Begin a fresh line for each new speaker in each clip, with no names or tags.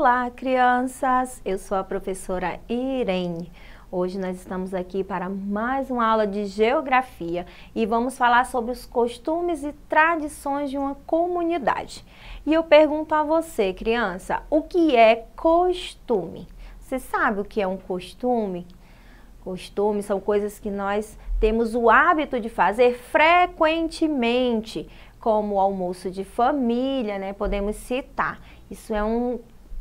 Olá, crianças! Eu sou a professora Irene. Hoje nós estamos aqui para mais uma aula de geografia e vamos falar sobre os costumes e tradições de uma comunidade. E eu pergunto a você, criança, o que é costume? Você sabe o que é um costume? Costumes são coisas que nós temos o hábito de fazer frequentemente, como o almoço de família, né? Podemos citar. Isso é um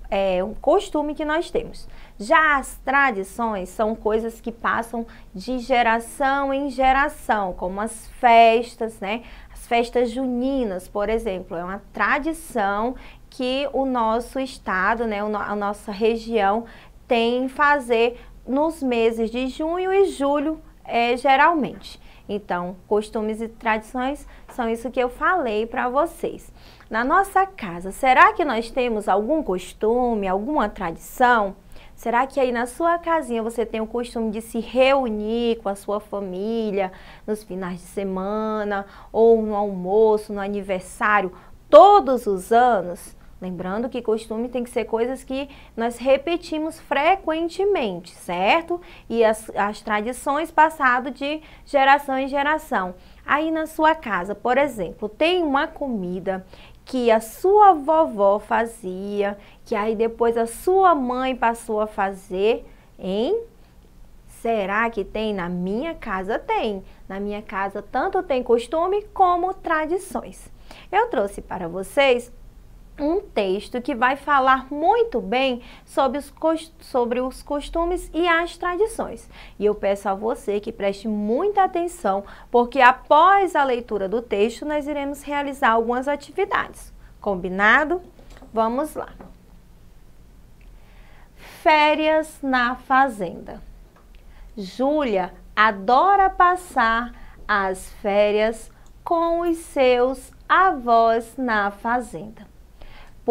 é, um costume que nós temos. Já as tradições são coisas que passam de geração em geração, como as festas, né? As festas juninas, por exemplo, é uma tradição que o nosso estado, né, a nossa região tem fazer nos meses de junho e julho, é, geralmente. Então, costumes e tradições são isso que eu falei para vocês. Na nossa casa, será que nós temos algum costume, alguma tradição? Será que aí na sua casinha você tem o costume de se reunir com a sua família nos finais de semana ou no almoço, no aniversário, todos os anos? Lembrando que costume tem que ser coisas que nós repetimos frequentemente, certo? E as, as tradições passadas de geração em geração. Aí na sua casa, por exemplo, tem uma comida que a sua vovó fazia, que aí depois a sua mãe passou a fazer, hein? Será que tem? Na minha casa tem. Na minha casa tanto tem costume como tradições. Eu trouxe para vocês um texto que vai falar muito bem sobre os, sobre os costumes e as tradições. E eu peço a você que preste muita atenção, porque após a leitura do texto nós iremos realizar algumas atividades. Combinado? Vamos lá. Férias na fazenda. Júlia adora passar as férias com os seus avós na fazenda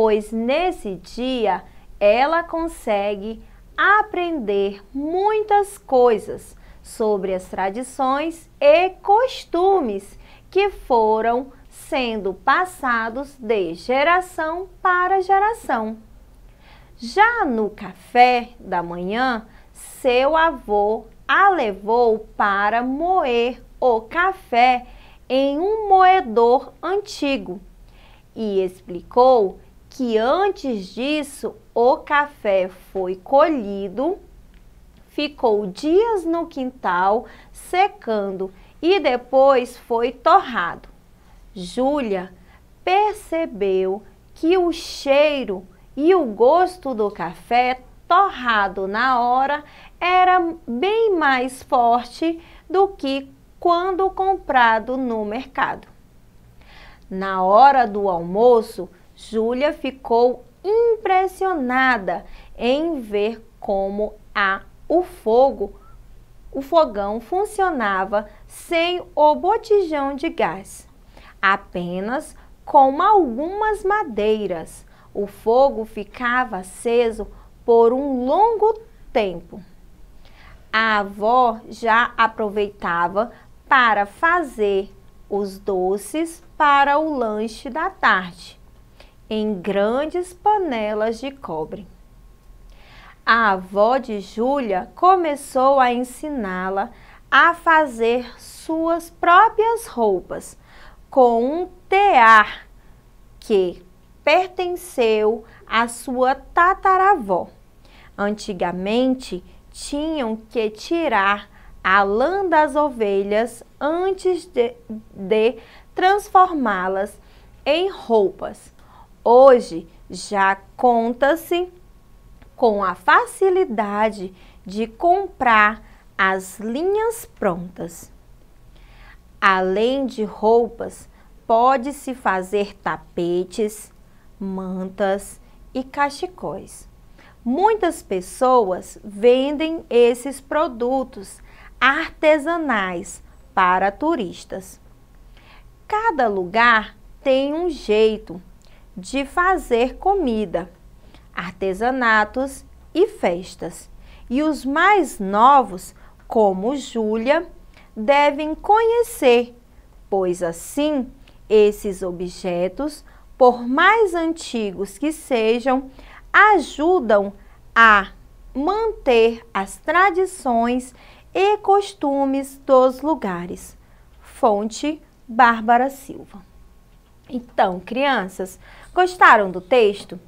pois nesse dia ela consegue aprender muitas coisas sobre as tradições e costumes que foram sendo passados de geração para geração. Já no café da manhã, seu avô a levou para moer o café em um moedor antigo e explicou que antes disso o café foi colhido, ficou dias no quintal secando e depois foi torrado. Júlia percebeu que o cheiro e o gosto do café torrado na hora era bem mais forte do que quando comprado no mercado. Na hora do almoço, Júlia ficou impressionada em ver como a o fogo, o fogão funcionava sem o botijão de gás, apenas com algumas madeiras. O fogo ficava aceso por um longo tempo. A avó já aproveitava para fazer os doces para o lanche da tarde em grandes panelas de cobre. A avó de Júlia começou a ensiná-la a fazer suas próprias roupas com um tear que pertenceu à sua tataravó. Antigamente, tinham que tirar a lã das ovelhas antes de, de transformá-las em roupas. Hoje já conta-se com a facilidade de comprar as linhas prontas. Além de roupas, pode-se fazer tapetes, mantas e cachecóis. Muitas pessoas vendem esses produtos artesanais para turistas. Cada lugar tem um jeito de fazer comida, artesanatos e festas. E os mais novos, como Júlia, devem conhecer, pois assim esses objetos, por mais antigos que sejam, ajudam a manter as tradições e costumes dos lugares. Fonte Bárbara Silva. Então, crianças, Gostaram do texto?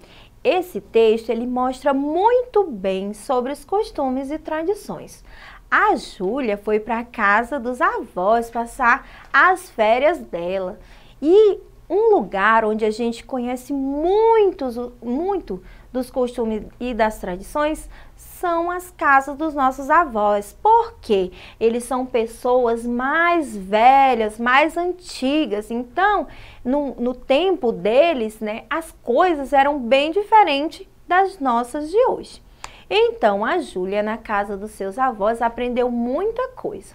Esse texto ele mostra muito bem sobre os costumes e tradições. A Júlia foi para a casa dos avós passar as férias dela. E um lugar onde a gente conhece muitos, muito dos costumes e das tradições são as casas dos nossos avós. porque Eles são pessoas mais velhas, mais antigas. Então, no, no tempo deles, né, as coisas eram bem diferentes das nossas de hoje. Então, a Júlia, na casa dos seus avós, aprendeu muita coisa.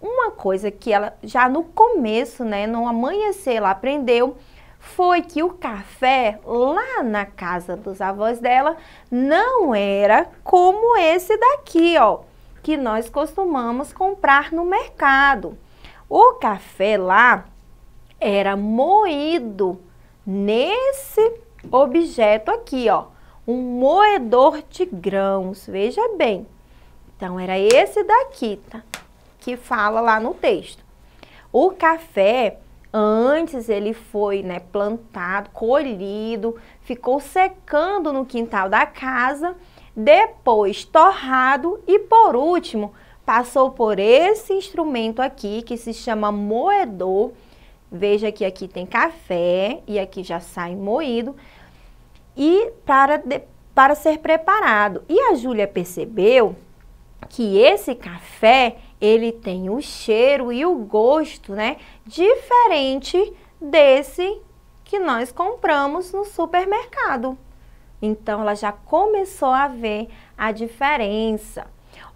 Uma coisa que ela já no começo, né, no amanhecer, ela aprendeu foi que o café lá na casa dos avós dela não era como esse daqui, ó, que nós costumamos comprar no mercado. O café lá era moído nesse objeto aqui, ó, um moedor de grãos, veja bem. Então era esse daqui, tá? Que fala lá no texto. O café Antes ele foi né, plantado, colhido, ficou secando no quintal da casa, depois torrado e por último passou por esse instrumento aqui que se chama moedor. Veja que aqui tem café e aqui já sai moído. E para, de, para ser preparado. E a Júlia percebeu que esse café ele tem o cheiro e o gosto, né? Diferente desse que nós compramos no supermercado. Então ela já começou a ver a diferença.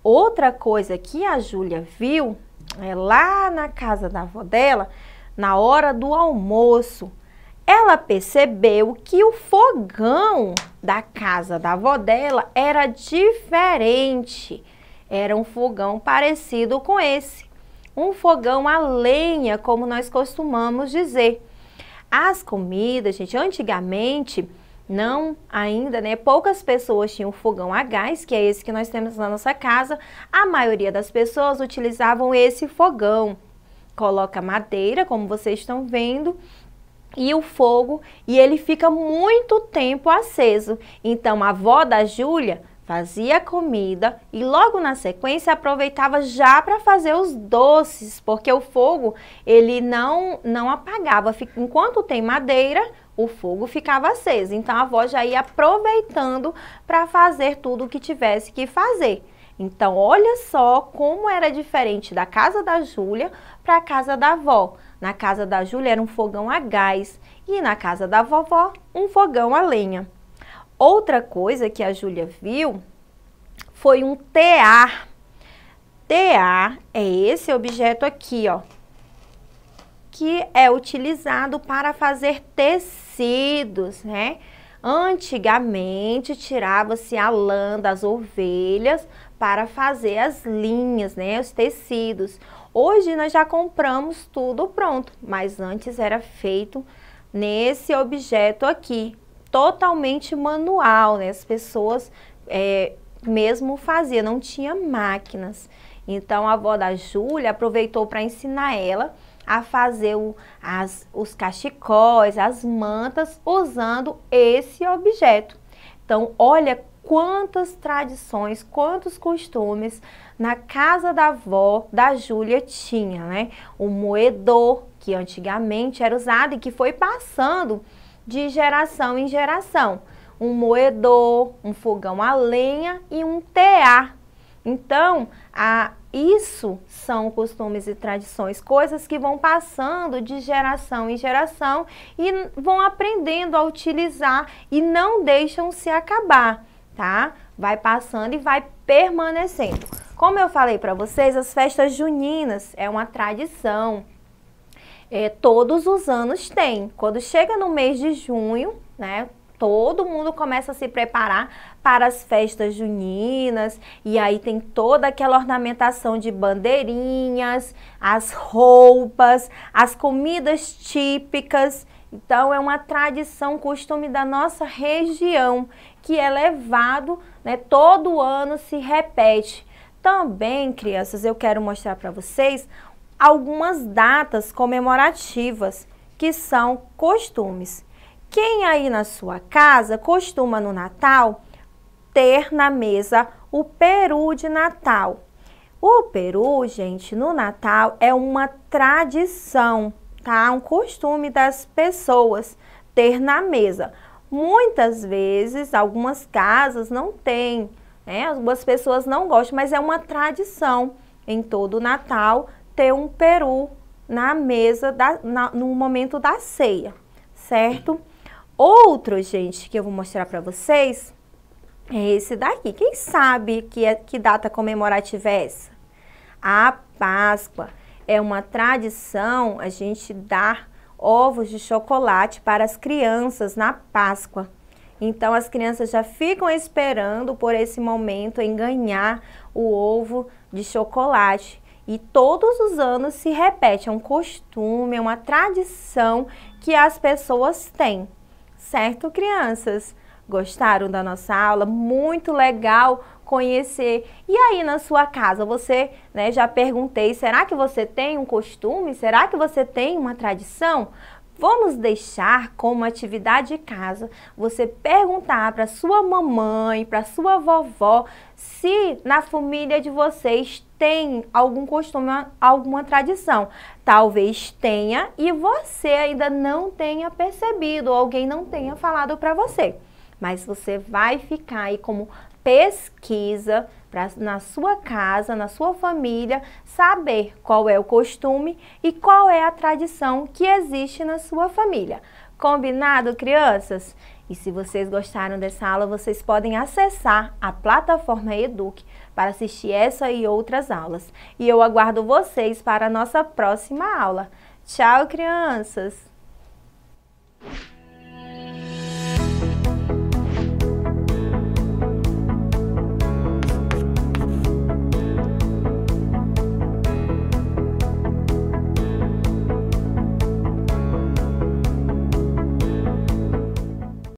Outra coisa que a Júlia viu é lá na casa da avó dela, na hora do almoço, ela percebeu que o fogão da casa da avó dela era diferente era um fogão parecido com esse, um fogão a lenha, como nós costumamos dizer. As comidas, gente, antigamente, não ainda, né? Poucas pessoas tinham fogão a gás, que é esse que nós temos na nossa casa. A maioria das pessoas utilizavam esse fogão. Coloca madeira, como vocês estão vendo, e o fogo, e ele fica muito tempo aceso. Então, a avó da Júlia fazia comida e logo na sequência aproveitava já para fazer os doces, porque o fogo ele não não apagava. Enquanto tem madeira, o fogo ficava aceso. Então a avó já ia aproveitando para fazer tudo o que tivesse que fazer. Então olha só como era diferente da casa da Júlia para a casa da avó. Na casa da Júlia era um fogão a gás e na casa da vovó um fogão a lenha. Outra coisa que a Júlia viu foi um TA. TA é esse objeto aqui, ó, que é utilizado para fazer tecidos, né? Antigamente tirava-se a lã das ovelhas para fazer as linhas, né, os tecidos. Hoje nós já compramos tudo pronto, mas antes era feito nesse objeto aqui, totalmente manual, né? As pessoas é, mesmo faziam, não tinha máquinas. Então a avó da Júlia aproveitou para ensinar ela a fazer o, as, os cachecóis, as mantas, usando esse objeto. Então, olha quantas tradições, quantos costumes na casa da avó da Júlia tinha, né? O moedor, que antigamente era usado e que foi passando de geração em geração. Um moedor, um fogão a lenha e um tear. Então, a, isso são costumes e tradições, coisas que vão passando de geração em geração e vão aprendendo a utilizar e não deixam se acabar, tá? Vai passando e vai permanecendo. Como eu falei para vocês, as festas juninas é uma tradição, é, todos os anos tem. Quando chega no mês de junho, né? Todo mundo começa a se preparar para as festas juninas e aí tem toda aquela ornamentação de bandeirinhas, as roupas, as comidas típicas. Então é uma tradição, costume da nossa região que é levado, né? Todo ano se repete. Também, crianças, eu quero mostrar para vocês algumas datas comemorativas, que são costumes. Quem aí na sua casa costuma no Natal ter na mesa o peru de Natal? O peru, gente, no Natal é uma tradição, tá? Um costume das pessoas ter na mesa. Muitas vezes, algumas casas não têm, né? Algumas pessoas não gostam, mas é uma tradição em todo o Natal ter um peru na mesa da, na, no momento da ceia, certo? Outro, gente, que eu vou mostrar para vocês é esse daqui. Quem sabe que, é, que data comemorativa é essa? A Páscoa. É uma tradição a gente dar ovos de chocolate para as crianças na Páscoa. Então as crianças já ficam esperando por esse momento em ganhar o ovo de chocolate. E todos os anos se repete, é um costume, é uma tradição que as pessoas têm. Certo, crianças? Gostaram da nossa aula? Muito legal conhecer. E aí na sua casa, você, né, já perguntei, será que você tem um costume? Será que você tem uma tradição? Vamos deixar como atividade de casa você perguntar para sua mamãe, para sua vovó, se na família de vocês tem algum costume, alguma tradição. Talvez tenha e você ainda não tenha percebido, ou alguém não tenha falado para você. Mas você vai ficar aí como pesquisa pra, na sua casa, na sua família, saber qual é o costume e qual é a tradição que existe na sua família. Combinado, crianças? E se vocês gostaram dessa aula, vocês podem acessar a plataforma Eduque para assistir essa e outras aulas. E eu aguardo vocês para a nossa próxima aula. Tchau, crianças!